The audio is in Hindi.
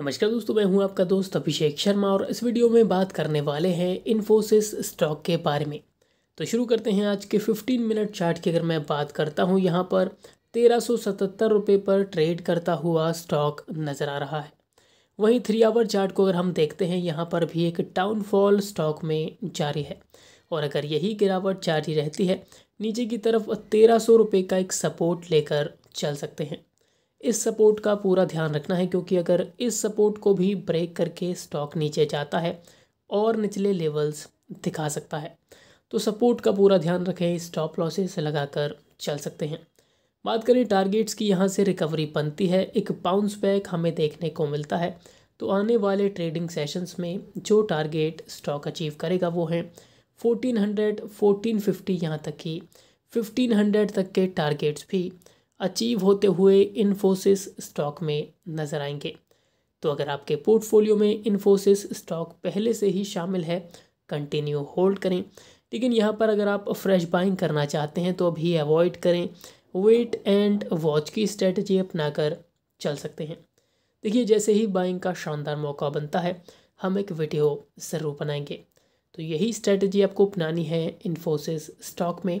नमस्कार दोस्तों मैं हूं आपका दोस्त अभिषेक शर्मा और इस वीडियो में बात करने वाले हैं इन्फोसिस स्टॉक के बारे में तो शुरू करते हैं आज के 15 मिनट चार्ट की अगर मैं बात करता हूं यहां पर तेरह सौ पर ट्रेड करता हुआ स्टॉक नज़र आ रहा है वहीं थ्री आवर चार्ट को अगर हम देखते हैं यहाँ पर भी एक डाउनफॉल स्टॉक में जारी है और अगर यही गिरावट जारी रहती है नीचे की तरफ तेरह सौ का एक सपोर्ट लेकर चल सकते हैं इस सपोर्ट का पूरा ध्यान रखना है क्योंकि अगर इस सपोर्ट को भी ब्रेक करके स्टॉक नीचे जाता है और निचले लेवल्स दिखा सकता है तो सपोर्ट का पूरा ध्यान रखें स्टॉप लॉसेस लगाकर चल सकते हैं बात करें टारगेट्स की यहाँ से रिकवरी बनती है एक बाउंस बैक हमें देखने को मिलता है तो आने वाले ट्रेडिंग सेशंस में जो टारगेट स्टॉक अचीव करेगा वो है 1400, 1450 यहाँ तक की 1500 तक के टारगेट्स भी अचीव होते हुए इन्फोसिस स्टॉक में नज़र आएंगे तो अगर आपके पोर्टफोलियो में इन्फोसिस स्टॉक पहले से ही शामिल है कंटिन्यू होल्ड करें लेकिन यहाँ पर अगर आप फ्रेश बाइंग करना चाहते हैं तो अभी अवॉइड करें वेट एंड वॉच की स्ट्रेटजी अपनाकर चल सकते हैं देखिए जैसे ही बाइंग का शानदार मौका बनता है हम एक वीडियो ज़रूर बनाएंगे तो यही स्ट्रेटजी आपको अपनानी है इन्फोसिस स्टॉक में